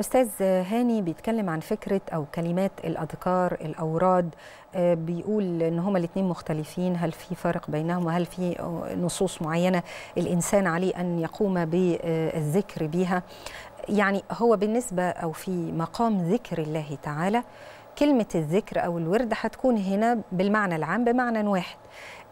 أستاذ هاني بيتكلم عن فكرة أو كلمات الأذكار الأوراد آه، بيقول إن هما الاتنين مختلفين هل في فرق بينهم وهل في آه، نصوص معينة الإنسان عليه أن يقوم بالذكر بها يعني هو بالنسبة أو في مقام ذكر الله تعالى كلمة الذكر أو الورد هتكون هنا بالمعنى العام بمعنى واحد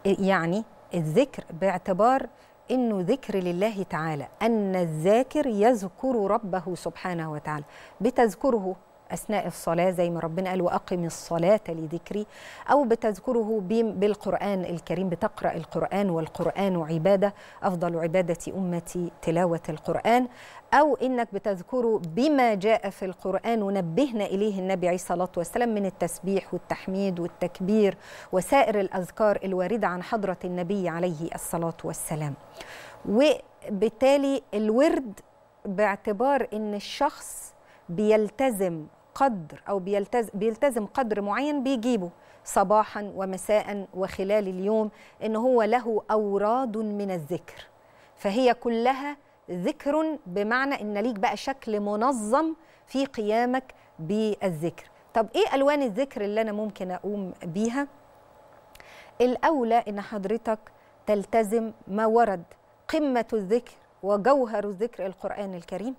يعني الذكر باعتبار انه ذكر لله تعالى ان الذاكر يذكر ربه سبحانه وتعالى بتذكره أثناء الصلاة زي ما ربنا قال وأقم الصلاة لذكري أو بتذكره بالقرآن الكريم بتقرأ القرآن والقرآن عبادة أفضل عبادة أمتي تلاوة القرآن أو إنك بتذكره بما جاء في القرآن ونبهنا إليه النبي عليه الصلاة والسلام من التسبيح والتحميد والتكبير وسائر الأذكار الواردة عن حضرة النبي عليه الصلاة والسلام وبالتالي الورد باعتبار ان الشخص بيلتزم قدر او بيلتزم, بيلتزم قدر معين بيجيبه صباحا ومساء وخلال اليوم ان هو له اوراد من الذكر فهي كلها ذكر بمعنى ان ليك بقى شكل منظم في قيامك بالذكر طب ايه الوان الذكر اللي انا ممكن اقوم بيها الاولى ان حضرتك تلتزم ما ورد قمه الذكر وجوهر الذكر القران الكريم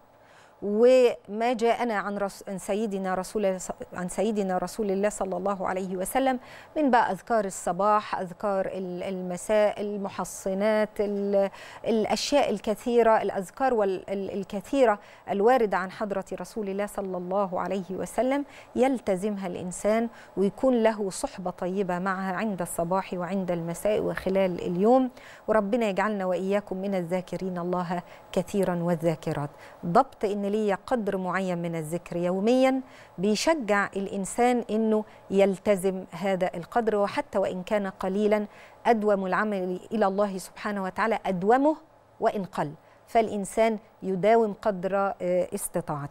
وما جاءنا عن رس... سيدنا رسول عن سيدنا رسول الله صلى الله عليه وسلم من بقى اذكار الصباح اذكار المساء المحصنات ال... الاشياء الكثيره الاذكار الكثيره الوارده عن حضره رسول الله صلى الله عليه وسلم يلتزمها الانسان ويكون له صحبه طيبه معها عند الصباح وعند المساء وخلال اليوم وربنا يجعلنا واياكم من الذاكرين الله كثيرا والذاكرات ضبط ان لي قدر معين من الذكر يوميا بيشجع الإنسان أنه يلتزم هذا القدر وحتى وإن كان قليلا أدوم العمل إلى الله سبحانه وتعالى أدومه وإن قل فالإنسان يداوم قدر آه، استطاعته